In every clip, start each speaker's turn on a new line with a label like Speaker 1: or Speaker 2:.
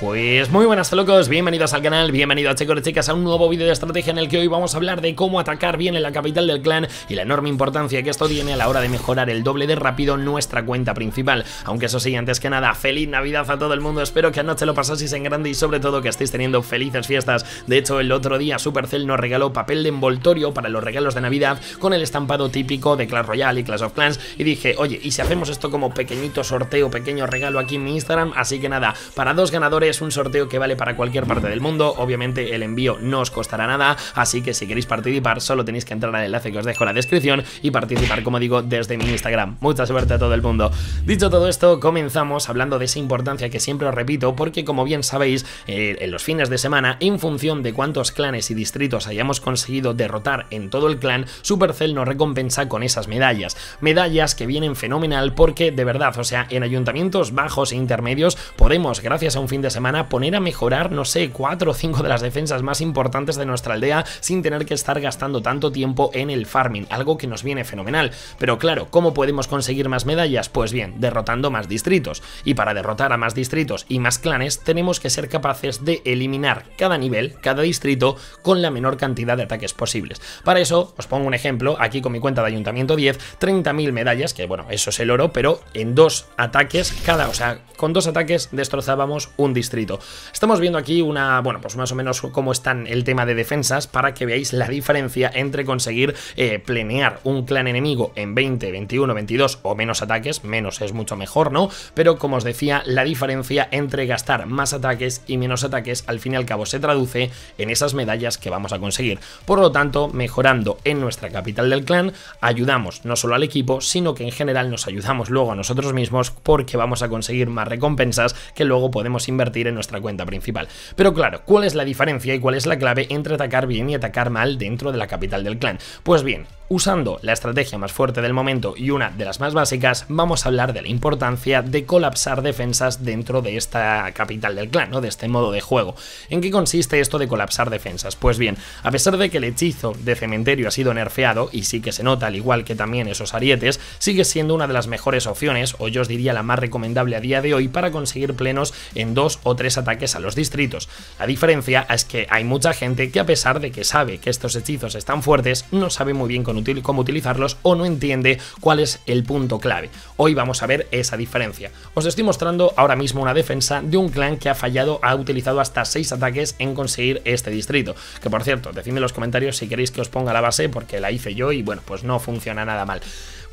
Speaker 1: Pues muy buenas locos, bienvenidos al canal, bienvenidos chicos y chicas a un nuevo vídeo de estrategia en el que hoy vamos a hablar de cómo atacar bien en la capital del clan y la enorme importancia que esto tiene a la hora de mejorar el doble de rápido nuestra cuenta principal. Aunque eso sí, antes que nada, feliz navidad a todo el mundo, espero que anoche lo pasaseis en grande y sobre todo que estéis teniendo felices fiestas. De hecho, el otro día Supercell nos regaló papel de envoltorio para los regalos de navidad con el estampado típico de Clash Royale y Clash of Clans y dije, oye, ¿y si hacemos esto como pequeñito sorteo, pequeño regalo aquí en mi Instagram? Así que nada, para dos ganadores es un sorteo que vale para cualquier parte del mundo, obviamente el envío no os costará nada, así que si queréis participar solo tenéis que entrar al enlace que os dejo en la descripción y participar, como digo, desde mi Instagram. Mucha suerte a todo el mundo. Dicho todo esto, comenzamos hablando de esa importancia que siempre os repito, porque como bien sabéis, eh, en los fines de semana, en función de cuántos clanes y distritos hayamos conseguido derrotar en todo el clan, Supercell nos recompensa con esas medallas. Medallas que vienen fenomenal porque, de verdad, o sea, en ayuntamientos bajos e intermedios podemos, gracias a un fin de semana, poner a mejorar, no sé, cuatro o cinco de las defensas más importantes de nuestra aldea sin tener que estar gastando tanto tiempo en el farming, algo que nos viene fenomenal. Pero claro, ¿cómo podemos conseguir más medallas? Pues bien, derrotando más distritos. Y para derrotar a más distritos y más clanes, tenemos que ser capaces de eliminar cada nivel, cada distrito, con la menor cantidad de ataques posibles. Para eso, os pongo un ejemplo, aquí con mi cuenta de Ayuntamiento 10, 30.000 medallas, que bueno, eso es el oro, pero en dos ataques cada, o sea, con dos ataques destrozábamos un distrito Estamos viendo aquí una, bueno, pues más o menos cómo están el tema de defensas para que veáis la diferencia entre conseguir eh, planear un clan enemigo en 20, 21, 22 o menos ataques, menos es mucho mejor, ¿no? Pero como os decía, la diferencia entre gastar más ataques y menos ataques al fin y al cabo se traduce en esas medallas que vamos a conseguir. Por lo tanto, mejorando en nuestra capital del clan, ayudamos no solo al equipo, sino que en general nos ayudamos luego a nosotros mismos porque vamos a conseguir más recompensas que luego podemos invertir en nuestra cuenta principal. Pero claro, ¿cuál es la diferencia y cuál es la clave entre atacar bien y atacar mal dentro de la capital del clan? Pues bien, Usando la estrategia más fuerte del momento y una de las más básicas, vamos a hablar de la importancia de colapsar defensas dentro de esta capital del clan, ¿no? de este modo de juego. ¿En qué consiste esto de colapsar defensas? Pues bien, a pesar de que el hechizo de cementerio ha sido nerfeado, y sí que se nota, al igual que también esos arietes, sigue siendo una de las mejores opciones, o yo os diría la más recomendable a día de hoy, para conseguir plenos en dos o tres ataques a los distritos. La diferencia es que hay mucha gente que a pesar de que sabe que estos hechizos están fuertes, no sabe muy bien con cómo utilizarlos o no entiende cuál es el punto clave. Hoy vamos a ver esa diferencia. Os estoy mostrando ahora mismo una defensa de un clan que ha fallado, ha utilizado hasta 6 ataques en conseguir este distrito. Que por cierto, decidme en los comentarios si queréis que os ponga la base porque la hice yo y bueno, pues no funciona nada mal.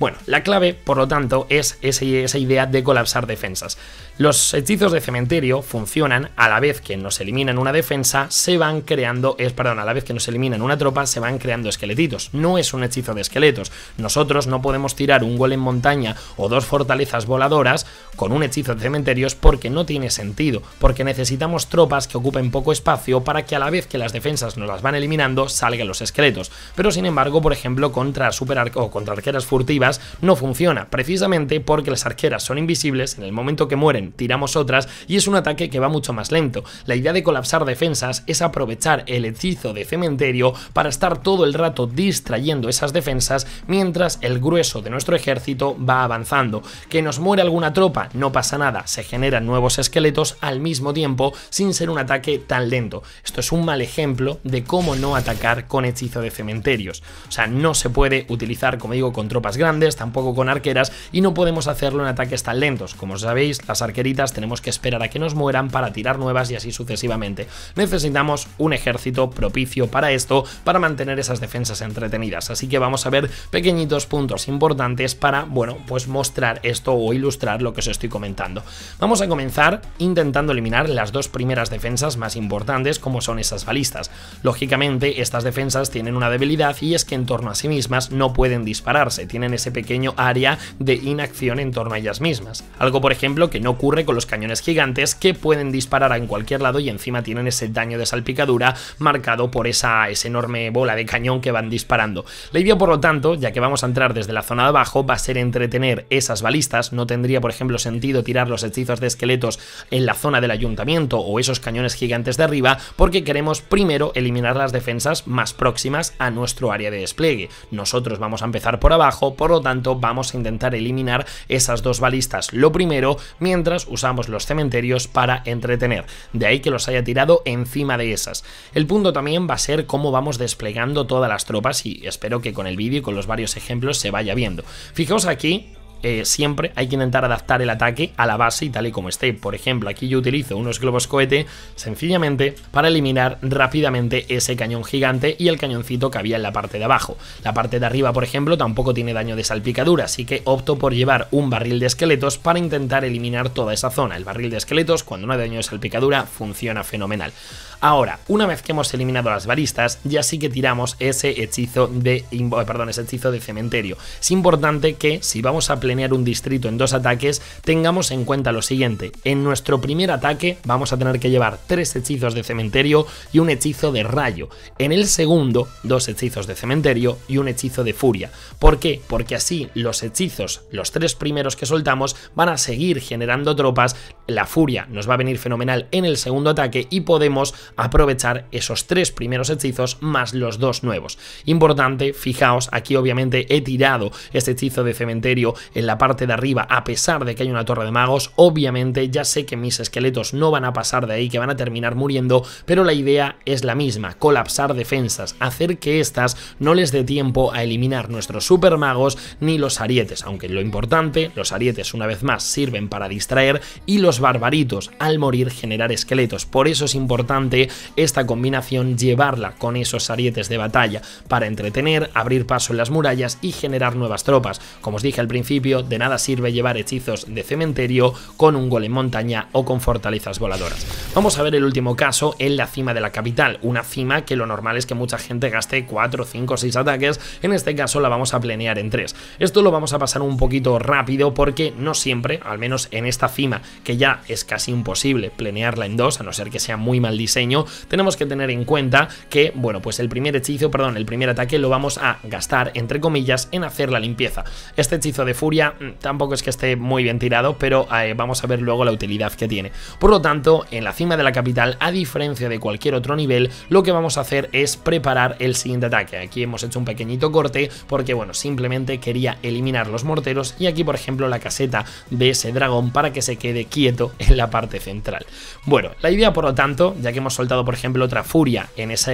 Speaker 1: Bueno, la clave, por lo tanto, es esa idea de colapsar defensas. Los hechizos de cementerio funcionan a la vez que nos eliminan una defensa, se van creando, es perdón, a la vez que nos eliminan una tropa, se van creando esqueletitos. No es un hechizo hechizo de esqueletos. Nosotros no podemos tirar un gol en montaña o dos fortalezas voladoras con un hechizo de cementerios porque no tiene sentido, porque necesitamos tropas que ocupen poco espacio para que a la vez que las defensas nos las van eliminando salgan los esqueletos. Pero sin embargo, por ejemplo, contra superar o contra arqueras furtivas no funciona, precisamente porque las arqueras son invisibles, en el momento que mueren tiramos otras y es un ataque que va mucho más lento. La idea de colapsar defensas es aprovechar el hechizo de cementerio para estar todo el rato distrayendo esas defensas mientras el grueso de nuestro ejército va avanzando. Que nos muere alguna tropa, no pasa nada, se generan nuevos esqueletos al mismo tiempo sin ser un ataque tan lento. Esto es un mal ejemplo de cómo no atacar con hechizo de cementerios. O sea, no se puede utilizar, como digo, con tropas grandes, tampoco con arqueras y no podemos hacerlo en ataques tan lentos. Como sabéis, las arqueritas tenemos que esperar a que nos mueran para tirar nuevas y así sucesivamente. Necesitamos un ejército propicio para esto, para mantener esas defensas entretenidas. Así que vamos a ver pequeñitos puntos importantes para, bueno, pues mostrar esto o ilustrar lo que os estoy comentando. Vamos a comenzar intentando eliminar las dos primeras defensas más importantes como son esas balistas. Lógicamente, estas defensas tienen una debilidad y es que en torno a sí mismas no pueden dispararse, tienen ese pequeño área de inacción en torno a ellas mismas. Algo, por ejemplo, que no ocurre con los cañones gigantes que pueden disparar en cualquier lado y encima tienen ese daño de salpicadura marcado por esa, esa enorme bola de cañón que van disparando. La por lo tanto, ya que vamos a entrar desde la zona de abajo, va a ser entretener esas balistas. No tendría, por ejemplo, sentido tirar los hechizos de esqueletos en la zona del ayuntamiento o esos cañones gigantes de arriba, porque queremos primero eliminar las defensas más próximas a nuestro área de despliegue. Nosotros vamos a empezar por abajo, por lo tanto, vamos a intentar eliminar esas dos balistas lo primero, mientras usamos los cementerios para entretener. De ahí que los haya tirado encima de esas. El punto también va a ser cómo vamos desplegando todas las tropas y espero que que con el vídeo y con los varios ejemplos se vaya viendo. Fijaos aquí eh, siempre hay que intentar adaptar el ataque a la base y tal y como esté. Por ejemplo, aquí yo utilizo unos globos cohete sencillamente para eliminar rápidamente ese cañón gigante y el cañoncito que había en la parte de abajo. La parte de arriba, por ejemplo, tampoco tiene daño de salpicadura, así que opto por llevar un barril de esqueletos para intentar eliminar toda esa zona. El barril de esqueletos, cuando no hay daño de salpicadura, funciona fenomenal. Ahora, una vez que hemos eliminado las baristas, ya sí que tiramos ese hechizo de, perdón, ese hechizo de cementerio. Es importante que si vamos a un distrito en dos ataques, tengamos en cuenta lo siguiente. En nuestro primer ataque vamos a tener que llevar tres hechizos de cementerio y un hechizo de rayo. En el segundo, dos hechizos de cementerio y un hechizo de furia. ¿Por qué? Porque así los hechizos, los tres primeros que soltamos, van a seguir generando tropas. La furia nos va a venir fenomenal en el segundo ataque y podemos aprovechar esos tres primeros hechizos más los dos nuevos. Importante, fijaos, aquí obviamente he tirado este hechizo de cementerio en la parte de arriba, a pesar de que hay una torre de magos. Obviamente ya sé que mis esqueletos no van a pasar de ahí, que van a terminar muriendo, pero la idea es la misma, colapsar defensas, hacer que estas no les dé tiempo a eliminar nuestros super magos ni los arietes, aunque lo importante, los arietes una vez más sirven para distraer y los barbaritos al morir generar esqueletos. Por eso es importante esta combinación llevarla con esos arietes de batalla para entretener, abrir paso en las murallas y generar nuevas tropas. Como os dije al principio, de nada sirve llevar hechizos de cementerio con un gol en montaña o con fortalezas voladoras. Vamos a ver el último caso en la cima de la capital, una cima que lo normal es que mucha gente gaste 4, 5, 6 ataques, en este caso la vamos a planear en 3. Esto lo vamos a pasar un poquito rápido porque no siempre, al menos en esta cima, que ya es casi imposible planearla en 2, a no ser que sea muy mal diseño, tenemos que tener en cuenta que, bueno, pues el primer hechizo, perdón, el primer ataque lo vamos a gastar, entre comillas, en hacer la limpieza. Este hechizo de furia Mm, tampoco es que esté muy bien tirado, pero eh, vamos a ver luego la utilidad que tiene. Por lo tanto, en la cima de la capital, a diferencia de cualquier otro nivel, lo que vamos a hacer es preparar el siguiente ataque. Aquí hemos hecho un pequeñito corte porque, bueno, simplemente quería eliminar los morteros y aquí, por ejemplo, la caseta de ese dragón para que se quede quieto en la parte central. Bueno, la idea, por lo tanto, ya que hemos soltado, por ejemplo, otra furia en esa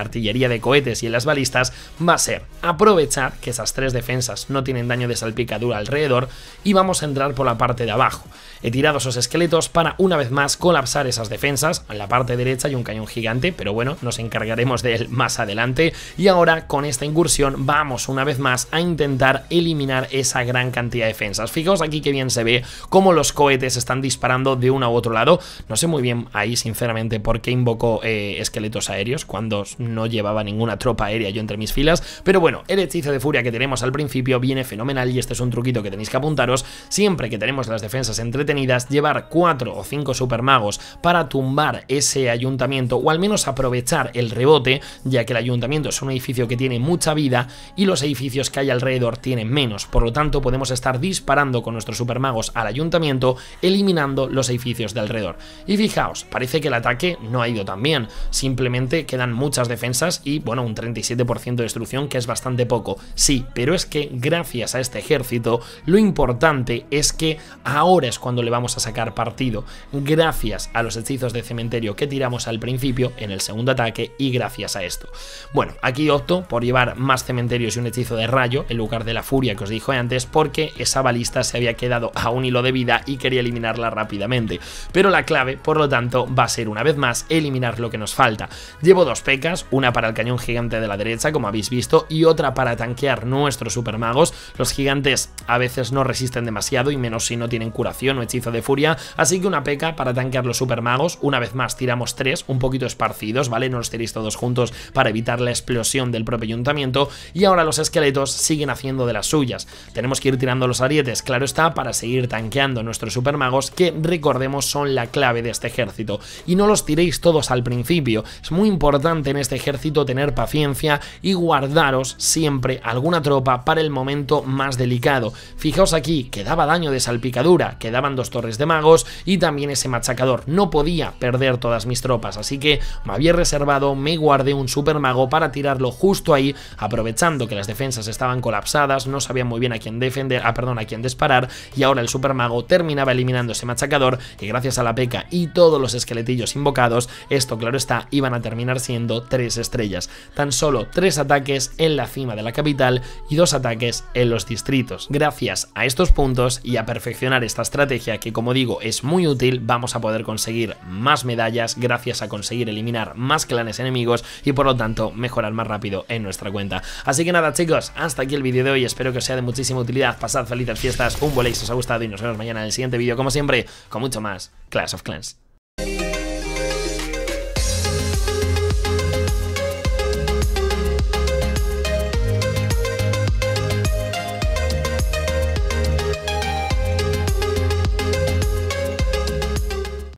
Speaker 1: artillería de cohetes y en las balistas, va a ser aprovechar que esas tres defensas no tienen daño de salpicadura alrededor y vamos a entrar por la parte de abajo. He tirado esos esqueletos para una vez más colapsar esas defensas. En la parte derecha hay un cañón gigante, pero bueno, nos encargaremos de él más adelante. Y ahora con esta incursión vamos una vez más a intentar eliminar esa gran cantidad de defensas. Fijaos aquí que bien se ve cómo los cohetes están disparando de uno a otro lado. No sé muy bien ahí sinceramente por qué invocó eh, esqueletos aéreos cuando no llevaba ninguna tropa aérea yo entre mis filas. Pero bueno, el hechizo de furia que tenemos al principio viene fenomenal y este es un truco que tenéis que apuntaros, siempre que tenemos las defensas entretenidas, llevar 4 o 5 supermagos para tumbar ese ayuntamiento o al menos aprovechar el rebote, ya que el ayuntamiento es un edificio que tiene mucha vida y los edificios que hay alrededor tienen menos, por lo tanto podemos estar disparando con nuestros supermagos al ayuntamiento, eliminando los edificios de alrededor. Y fijaos, parece que el ataque no ha ido tan bien, simplemente quedan muchas defensas y bueno, un 37% de destrucción que es bastante poco, sí, pero es que gracias a este ejército lo importante es que ahora es cuando le vamos a sacar partido, gracias a los hechizos de cementerio que tiramos al principio en el segundo ataque y gracias a esto. Bueno, aquí opto por llevar más cementerios y un hechizo de rayo en lugar de la furia que os dije antes porque esa balista se había quedado a un hilo de vida y quería eliminarla rápidamente. Pero la clave, por lo tanto, va a ser una vez más eliminar lo que nos falta. Llevo dos pecas, una para el cañón gigante de la derecha, como habéis visto, y otra para tanquear nuestros supermagos. Los gigantes a veces no resisten demasiado y menos si no tienen curación o hechizo de furia, así que una peca para tanquear los supermagos, una vez más tiramos tres, un poquito esparcidos, ¿vale? No los tiréis todos juntos para evitar la explosión del propio ayuntamiento y ahora los esqueletos siguen haciendo de las suyas. Tenemos que ir tirando los arietes, claro está, para seguir tanqueando nuestros supermagos que recordemos son la clave de este ejército y no los tiréis todos al principio, es muy importante en este ejército tener paciencia y guardaros siempre alguna tropa para el momento más delicado. Fijaos aquí, que daba daño de salpicadura, quedaban dos torres de magos y también ese machacador. No podía perder todas mis tropas, así que me había reservado, me guardé un super mago para tirarlo justo ahí, aprovechando que las defensas estaban colapsadas, no sabían muy bien a quién defender, ah, perdón, a quién disparar, y ahora el super mago terminaba eliminando ese machacador que gracias a la peca y todos los esqueletillos invocados, esto claro está, iban a terminar siendo tres estrellas. Tan solo tres ataques en la cima de la capital y dos ataques en los distritos gracias a estos puntos y a perfeccionar esta estrategia que como digo es muy útil, vamos a poder conseguir más medallas gracias a conseguir eliminar más clanes enemigos y por lo tanto mejorar más rápido en nuestra cuenta. Así que nada chicos, hasta aquí el vídeo de hoy, espero que os sea de muchísima utilidad, pasad felices fiestas, un volei si os ha gustado y nos vemos mañana en el siguiente vídeo como siempre con mucho más Clash of Clans.